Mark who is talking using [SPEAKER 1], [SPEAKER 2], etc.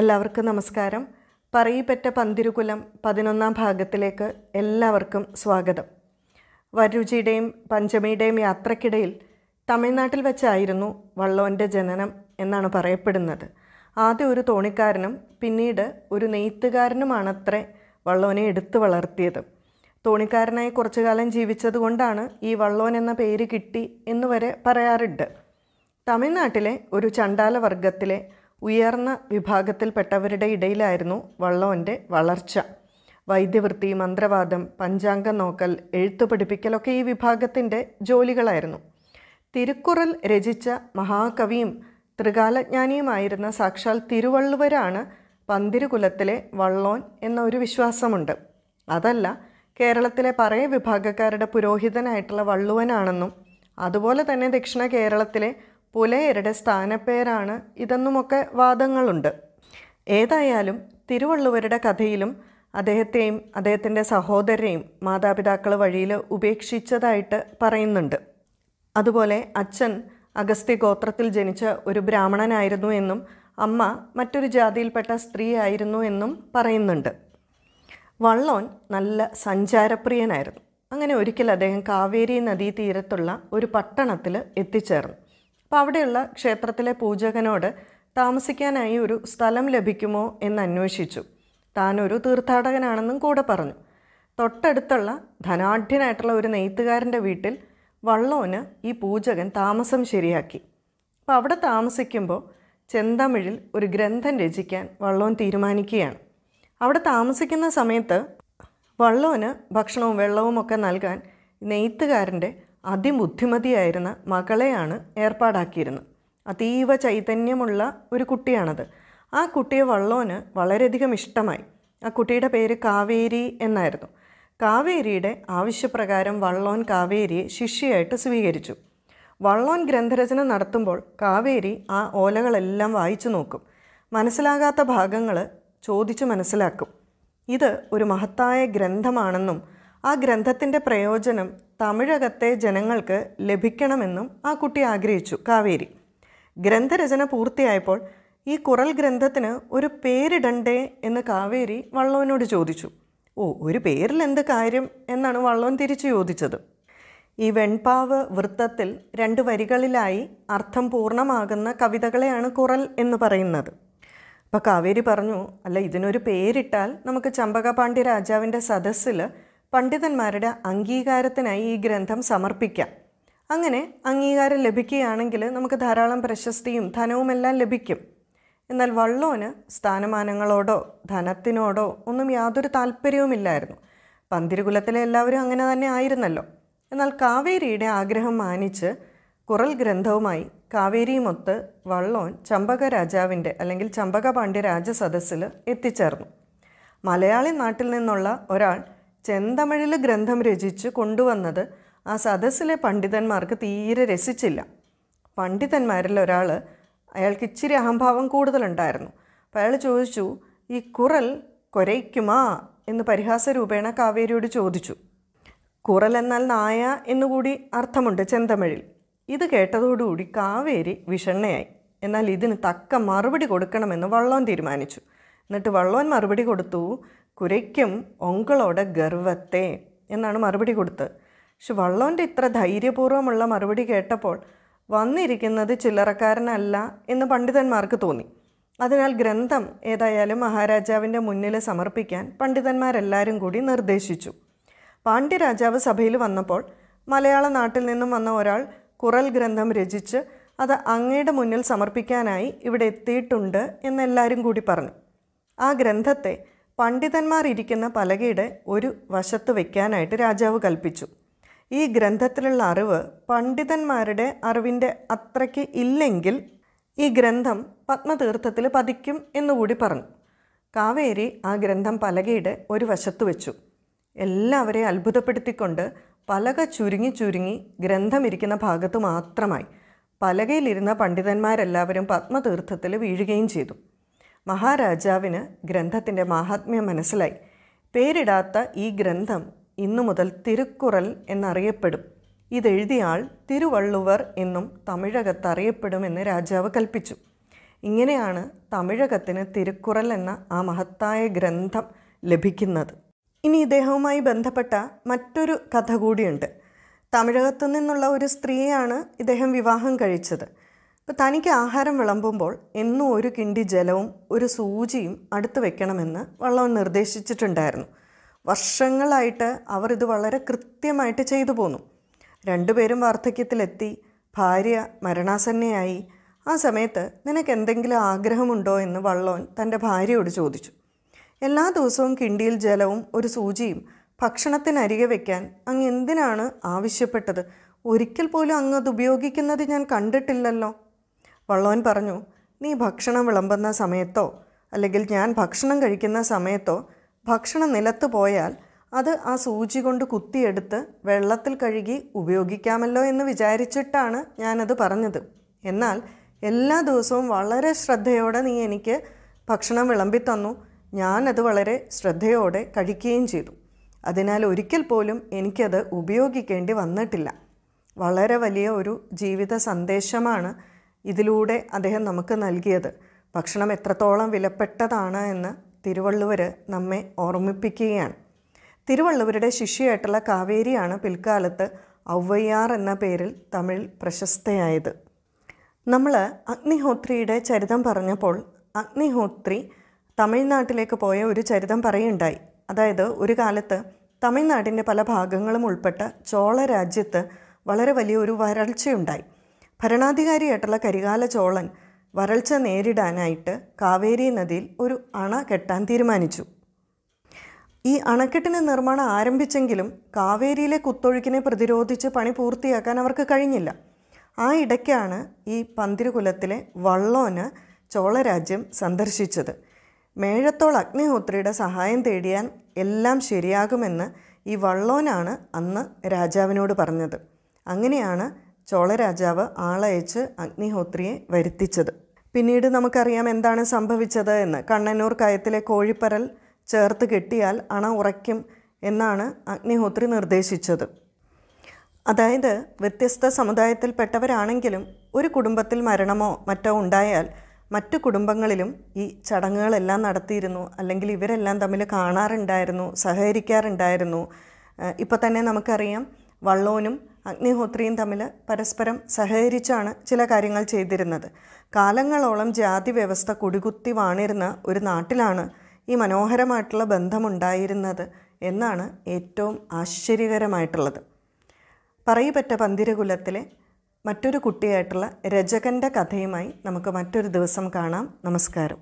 [SPEAKER 1] എല്ലാവർക്കും നമസ്കാരം പറയിപ്പെട്ട പന്തിരുകുലം പതിനൊന്നാം ഭാഗത്തിലേക്ക് എല്ലാവർക്കും സ്വാഗതം വരുചിയുടെയും പഞ്ചമിയുടെയും യാത്രക്കിടയിൽ തമിഴ്നാട്ടിൽ വെച്ചായിരുന്നു വള്ളവൻ്റെ ജനനം എന്നാണ് പറയപ്പെടുന്നത് ആദ്യം ഒരു തോണിക്കാരനും പിന്നീട് ഒരു നെയ്ത്തുകാരനുമാണത്രേ വള്ളോനെ എടുത്തു വളർത്തിയത് തോണിക്കാരനായി കുറച്ചു കാലം ജീവിച്ചതുകൊണ്ടാണ് ഈ വള്ളോൻ എന്ന പേര് കിട്ടി എന്നുവരെ പറയാറുണ്ട് തമിഴ്നാട്ടിലെ ഒരു ചണ്ടാല വർഗത്തിലെ ഉയർന്ന വിഭാഗത്തിൽപ്പെട്ടവരുടെ ഇടയിലായിരുന്നു വള്ളോൻ്റെ വളർച്ച വൈദ്യവൃത്തി മന്ത്രവാദം പഞ്ചാംഗ നോക്കൽ എഴുത്തു പഠിപ്പിക്കലൊക്കെ ഈ വിഭാഗത്തിൻ്റെ ജോലികളായിരുന്നു തിരുക്കുറൽ രചിച്ച മഹാകവിയും ത്രികാലജ്ഞാനിയുമായിരുന്ന സാക്ഷാൽ തിരുവള്ളുവരാണ് പന്തിരുകുലത്തിലെ വള്ളോൻ എന്നൊരു വിശ്വാസമുണ്ട് അതല്ല കേരളത്തിലെ പറയ വിഭാഗക്കാരുടെ പുരോഹിതനായിട്ടുള്ള വള്ളുവനാണെന്നും അതുപോലെ തന്നെ ദക്ഷിണ കേരളത്തിലെ പുലയരുടെ സ്ഥാനപ്പേരാണ് ഇതെന്നുമൊക്കെ വാദങ്ങളുണ്ട് ഏതായാലും തിരുവള്ളുവരുടെ കഥയിലും അദ്ദേഹത്തെയും അദ്ദേഹത്തിൻ്റെ സഹോദരനെയും മാതാപിതാക്കൾ വഴിയിൽ ഉപേക്ഷിച്ചതായിട്ട് പറയുന്നുണ്ട് അതുപോലെ അച്ഛൻ അഗസ്ത്യ ഗോത്രത്തിൽ ജനിച്ച ഒരു ബ്രാഹ്മണനായിരുന്നു എന്നും അമ്മ മറ്റൊരു ജാതിയിൽപ്പെട്ട സ്ത്രീ ആയിരുന്നു എന്നും പറയുന്നുണ്ട് വള്ളോൻ നല്ല സഞ്ചാരപ്രിയനായിരുന്നു അങ്ങനെ ഒരിക്കൽ അദ്ദേഹം കാവേരി നദീ തീരത്തുള്ള ഒരു പട്ടണത്തിൽ എത്തിച്ചേർന്നു അപ്പോൾ അവിടെയുള്ള ക്ഷേത്രത്തിലെ പൂജകനോട് താമസിക്കാനായി ഒരു സ്ഥലം ലഭിക്കുമോ എന്ന് അന്വേഷിച്ചു താനൊരു തീർത്ഥാടകനാണെന്നും കൂടെ പറഞ്ഞു തൊട്ടടുത്തുള്ള ധനാഢ്യനായിട്ടുള്ള ഒരു നെയ്ത്തുകാരൻ്റെ വീട്ടിൽ വള്ളോന് ഈ പൂജകൻ താമസം ശരിയാക്കി അപ്പോൾ അവിടെ താമസിക്കുമ്പോൾ ചെന്തമിഴിൽ ഒരു ഗ്രന്ഥം രചിക്കാൻ വള്ളോൻ തീരുമാനിക്കുകയാണ് അവിടെ താമസിക്കുന്ന സമയത്ത് വള്ളോന് ഭക്ഷണവും വെള്ളവും ഒക്കെ നൽകാൻ നെയ്ത്തുകാരൻ്റെ അതിബുദ്ധിമതിയായിരുന്ന മകളെയാണ് ഏർപ്പാടാക്കിയിരുന്നത് അതീവ ചൈതന്യമുള്ള ഒരു കുട്ടിയാണത് ആ കുട്ടിയെ വള്ളോന് വളരെയധികം ഇഷ്ടമായി ആ കുട്ടിയുടെ പേര് കാവേരി എന്നായിരുന്നു കാവേരിയുടെ ആവശ്യപ്രകാരം വള്ളോൻ കാവേരിയെ ശിഷ്യയായിട്ട് സ്വീകരിച്ചു വള്ളോൻ ഗ്രന്ഥരചന നടത്തുമ്പോൾ കാവേരി ആ ഓലകളെല്ലാം വായിച്ചു നോക്കും മനസ്സിലാകാത്ത ഭാഗങ്ങൾ ചോദിച്ചു മനസ്സിലാക്കും ഇത് ഒരു മഹത്തായ ഗ്രന്ഥമാണെന്നും ആ ഗ്രന്ഥത്തിൻ്റെ പ്രയോജനം തമിഴകത്തെ ജനങ്ങൾക്ക് ലഭിക്കണമെന്നും ആ കുട്ടി ആഗ്രഹിച്ചു കാവേരി ഗ്രന്ഥരചന പൂർത്തിയായപ്പോൾ ഈ കുറൽ ഗ്രന്ഥത്തിന് ഒരു പേരിടണ്ടേ എന്ന് കാവേരി വള്ളവനോട് ചോദിച്ചു ഓ ഒരു പേരിൽ എന്ത് കാര്യം എന്നാണ് വള്ളവൻ തിരിച്ചു ചോദിച്ചത് ഈ വെൺപാവ് വൃത്തത്തിൽ രണ്ട് വരികളിലായി അർത്ഥം പൂർണ്ണമാകുന്ന കവിതകളെയാണ് കുറൽ എന്ന് പറയുന്നത് അപ്പോൾ കാവേരി പറഞ്ഞു അല്ല ഇതിനൊരു പേരിട്ടാൽ നമുക്ക് ചമ്പകപാണ്ഡ്യ രാജാവിൻ്റെ സദസ്സിൽ പണ്ഡിതന്മാരുടെ അംഗീകാരത്തിനായി ഈ ഗ്രന്ഥം സമർപ്പിക്കാം അങ്ങനെ അംഗീകാരം ലഭിക്കുകയാണെങ്കിൽ നമുക്ക് ധാരാളം പ്രശസ്തിയും ധനവുമെല്ലാം ലഭിക്കും എന്നാൽ വള്ളോന് സ്ഥാനമാനങ്ങളോടോ ധനത്തിനോടോ ഒന്നും യാതൊരു താല്പര്യവുമില്ലായിരുന്നു പന്തിരുകുലത്തിലെ എല്ലാവരും അങ്ങനെ തന്നെ ആയിരുന്നല്ലോ എന്നാൽ കാവേരിയുടെ ആഗ്രഹം മാനിച്ച് കുറൽ ഗ്രന്ഥവുമായി കാവേരിയുമൊത്ത് വള്ളോൻ ചമ്പക രാജാവിൻ്റെ അല്ലെങ്കിൽ ചമ്പക പാണ്ഡ്യ രാജസദസ്സിൽ എത്തിച്ചേർന്നു മലയാളി നാട്ടിൽ നിന്നുള്ള ഒരാൾ ചെന്തമിഴിൽ ഗ്രന്ഥം രചിച്ച് കൊണ്ടുവന്നത് ആ സദസ്സിലെ പണ്ഡിതന്മാർക്ക് തീരെ രസിച്ചില്ല പണ്ഡിതന്മാരിൽ ഒരാൾ അയാൾക്ക് ഇച്ചിരി അഹംഭാവം കൂടുതലുണ്ടായിരുന്നു അപ്പോൾ അയാൾ ചോദിച്ചു ഈ കുറൽ കൊരയ്ക്കുമാ എന്ന് പരിഹാസ രൂപേണ കാവേരിയോട് ചോദിച്ചു കുറൽ എന്നാൽ നായ എന്നുകൂടി അർത്ഥമുണ്ട് ചെന്തമിഴിൽ ഇത് കേട്ടതോടുകൂടി കാവേരി വിഷണ്ണയായി എന്നാൽ ഇതിന് തക്ക മറുപടി കൊടുക്കണമെന്ന് വള്ളോൻ തീരുമാനിച്ചു എന്നിട്ട് വള്ളോൻ മറുപടി കൊടുത്തു കുരയ്ക്കും ഒങ്കളോടെ ഗർവത്തെ എന്നാണ് മറുപടി കൊടുത്തത് പക്ഷെ വള്ളോൻ്റെ ഇത്ര ധൈര്യപൂർവ്വമുള്ള മറുപടി കേട്ടപ്പോൾ വന്നിരിക്കുന്നത് ചില്ലറക്കാരനല്ല എന്ന് പണ്ഡിതന്മാർക്ക് തോന്നി അതിനാൽ ഗ്രന്ഥം ഏതായാലും മഹാരാജാവിൻ്റെ മുന്നിൽ സമർപ്പിക്കാൻ പണ്ഡിതന്മാരെല്ലാവരും കൂടി നിർദ്ദേശിച്ചു പാണ്ഡ്യരാജാവ് സഭയിൽ വന്നപ്പോൾ മലയാള നാട്ടിൽ നിന്നും വന്ന ഒരാൾ കുറൽ ഗ്രന്ഥം രചിച്ച് അത് അങ്ങയുടെ മുന്നിൽ സമർപ്പിക്കാനായി ഇവിടെ എത്തിയിട്ടുണ്ട് എന്നെല്ലാവരും കൂടി പറഞ്ഞു ആ ഗ്രന്ഥത്തെ പണ്ഡിതന്മാർ ഇരിക്കുന്ന പലകയുടെ ഒരു വശത്ത് വയ്ക്കാനായിട്ട് രാജാവ് കൽപ്പിച്ചു ഈ ഗ്രന്ഥത്തിലുള്ള അറിവ് പണ്ഡിതന്മാരുടെ അറിവിൻ്റെ അത്രയ്ക്ക് ഇല്ലെങ്കിൽ ഈ ഗ്രന്ഥം പത്മതീർത്ഥത്തിൽ പതിക്കും എന്നുകൂടി പറഞ്ഞു കാവേരി ആ ഗ്രന്ഥം പലകയുടെ ഒരു വശത്ത് വെച്ചു എല്ലാവരെയും അത്ഭുതപ്പെടുത്തിക്കൊണ്ട് പലക ചുരുങ്ങി ചുരുങ്ങി ഗ്രന്ഥമിരിക്കുന്ന ഭാഗത്ത് മാത്രമായി പലകയിലിരുന്ന പണ്ഡിതന്മാരെല്ലാവരും പത്മതീർത്ഥത്തിൽ വീഴുകയും ചെയ്തു മഹാരാജാവിന് ഗ്രന്ഥത്തിൻ്റെ മാഹാത്മ്യം മനസ്സിലായി പേരിടാത്ത ഈ ഗ്രന്ഥം ഇന്നു മുതൽ തിരുക്കുറൽ എന്നറിയപ്പെടും ഇതെഴുതിയ ആൾ തിരുവള്ളുവർ എന്നും തമിഴകത്ത് അറിയപ്പെടുമെന്ന് രാജാവ് കൽപ്പിച്ചു ഇങ്ങനെയാണ് തമിഴകത്തിന് തിരുക്കുറൽ എന്ന ആ മഹത്തായ ഗ്രന്ഥം ലഭിക്കുന്നത് ഇനി ഇദ്ദേഹവുമായി ബന്ധപ്പെട്ട മറ്റൊരു കഥ കൂടിയുണ്ട് തമിഴകത്തു നിന്നുള്ള ഒരു സ്ത്രീയാണ് ഇദ്ദേഹം വിവാഹം കഴിച്ചത് ഇപ്പം തനിക്ക് ആഹാരം വിളമ്പുമ്പോൾ എന്നും ഒരു കിണ്ടി ജലവും ഒരു സൂചിയും അടുത്ത് വെക്കണമെന്ന് വള്ളവൻ നിർദ്ദേശിച്ചിട്ടുണ്ടായിരുന്നു വർഷങ്ങളായിട്ട് അവർ ഇത് വളരെ കൃത്യമായിട്ട് ചെയ്തു പോന്നു രണ്ടുപേരും വാർദ്ധക്യത്തിലെത്തി ഭാര്യ മരണാസന്നയായി ആ സമയത്ത് നിനക്ക് എന്തെങ്കിലും ആഗ്രഹമുണ്ടോ എന്ന് വള്ളവൻ തൻ്റെ ഭാര്യയോട് ചോദിച്ചു എല്ലാ ദിവസവും കിണ്ടിയിൽ ജലവും ഒരു സൂചിയും ഭക്ഷണത്തിനരികെ വെക്കാൻ അങ്ങ് എന്തിനാണ് ആവശ്യപ്പെട്ടത് ഒരിക്കൽ പോലും അങ്ങ് അത് ഉപയോഗിക്കുന്നത് ഞാൻ കണ്ടിട്ടില്ലല്ലോ വള്ളവൻ പറഞ്ഞു നീ ഭക്ഷണം വിളമ്പുന്ന സമയത്തോ അല്ലെങ്കിൽ ഞാൻ ഭക്ഷണം കഴിക്കുന്ന സമയത്തോ ഭക്ഷണം നിലത്ത് പോയാൽ അത് ആ സൂചി കൊണ്ട് കുത്തിയെടുത്ത് വെള്ളത്തിൽ കഴുകി ഉപയോഗിക്കാമല്ലോ എന്ന് വിചാരിച്ചിട്ടാണ് ഞാനത് പറഞ്ഞത് എന്നാൽ എല്ലാ ദിവസവും വളരെ ശ്രദ്ധയോടെ നീ എനിക്ക് ഭക്ഷണം വിളമ്പി തന്നു ഞാനത് വളരെ ശ്രദ്ധയോടെ കഴിക്കുകയും ചെയ്തു അതിനാൽ ഒരിക്കൽ പോലും എനിക്കത് ഉപയോഗിക്കേണ്ടി വന്നിട്ടില്ല വളരെ വലിയ ഒരു ജീവിത സന്ദേശമാണ് ഇതിലൂടെ അദ്ദേഹം നമുക്ക് നൽകിയത് ഭക്ഷണം എത്രത്തോളം വിലപ്പെട്ടതാണ് എന്ന് തിരുവള്ളുവർ നമ്മെ ഓർമ്മിപ്പിക്കുകയാണ് തിരുവള്ളുവരുടെ ശിഷ്യയായിട്ടുള്ള കാവേരിയാണ് പിൽക്കാലത്ത് ഔവയ്യാർ എന്ന പേരിൽ തമിഴിൽ പ്രശസ്തയായത് നമ്മൾ അഗ്നിഹോത്രിയുടെ ചരിതം പറഞ്ഞപ്പോൾ അഗ്നിഹോത്രി തമിഴ്നാട്ടിലേക്ക് പോയ ഒരു ചരിതം പറയുണ്ടായി അതായത് ഒരു കാലത്ത് തമിഴ്നാടിൻ്റെ പല ഭാഗങ്ങളും ഉൾപ്പെട്ട ചോള രാജ്യത്ത് വളരെ വലിയൊരു വരൾച്ചയുണ്ടായി ഭരണാധികാരിയായിട്ടുള്ള കരികാല ചോളൻ വരൾച്ച നേരിടാനായിട്ട് കാവേരി നദിയിൽ ഒരു അണ കെട്ടാൻ തീരുമാനിച്ചു ഈ അണക്കെട്ടിന് നിർമ്മാണം ആരംഭിച്ചെങ്കിലും കാവേരിയിലെ കുത്തൊഴുക്കിനെ പ്രതിരോധിച്ച് പണി പൂർത്തിയാക്കാൻ അവർക്ക് കഴിഞ്ഞില്ല ആ ഇടയ്ക്കാണ് ഈ പന്തിരുകുലത്തിലെ വള്ളോന് ചോളരാജ്യം സന്ദർശിച്ചത് മേഴത്തോൾ അഗ്നിഹോത്രിയുടെ സഹായം തേടിയാൽ എല്ലാം ശരിയാകുമെന്ന് ഈ വള്ളോനാണ് അന്ന് രാജാവിനോട് പറഞ്ഞത് അങ്ങനെയാണ് ചോളരാജാവ് ആളയച്ച് അഗ്നിഹോത്രിയെ വരുത്തിച്ചത് പിന്നീട് നമുക്കറിയാം എന്താണ് സംഭവിച്ചത് എന്ന് കണ്ണനൂർ കയത്തിലെ കോഴിപ്പരൽ ചേർത്ത് കെട്ടിയാൽ അണ ഉറയ്ക്കും എന്നാണ് അഗ്നിഹോത്രി നിർദ്ദേശിച്ചത് അതായത് വ്യത്യസ്ത സമുദായത്തിൽപ്പെട്ടവരാണെങ്കിലും ഒരു കുടുംബത്തിൽ മരണമോ മറ്റോ ഉണ്ടായാൽ മറ്റു കുടുംബങ്ങളിലും ഈ ചടങ്ങുകളെല്ലാം നടത്തിയിരുന്നു അല്ലെങ്കിൽ ഇവരെല്ലാം തമ്മിൽ കാണാറുണ്ടായിരുന്നു സഹകരിക്കാറുണ്ടായിരുന്നു ഇപ്പം തന്നെ നമുക്കറിയാം വള്ളോനും അഗ്നിഹോത്രിയും തമ്മിൽ പരസ്പരം സഹകരിച്ചാണ് ചില കാര്യങ്ങൾ ചെയ്തിരുന്നത് കാലങ്ങളോളം ജാതി വ്യവസ്ഥ കുടികുത്തി വാണിരുന്ന ഒരു നാട്ടിലാണ് ഈ മനോഹരമായിട്ടുള്ള ബന്ധമുണ്ടായിരുന്നത് എന്നാണ് ഏറ്റവും ആശ്ചര്യകരമായിട്ടുള്ളത് പറയപ്പെട്ട പന്തിരകുലത്തിലെ മറ്റൊരു കുട്ടിയായിട്ടുള്ള രചകൻ്റെ കഥയുമായി നമുക്ക് മറ്റൊരു ദിവസം കാണാം നമസ്കാരം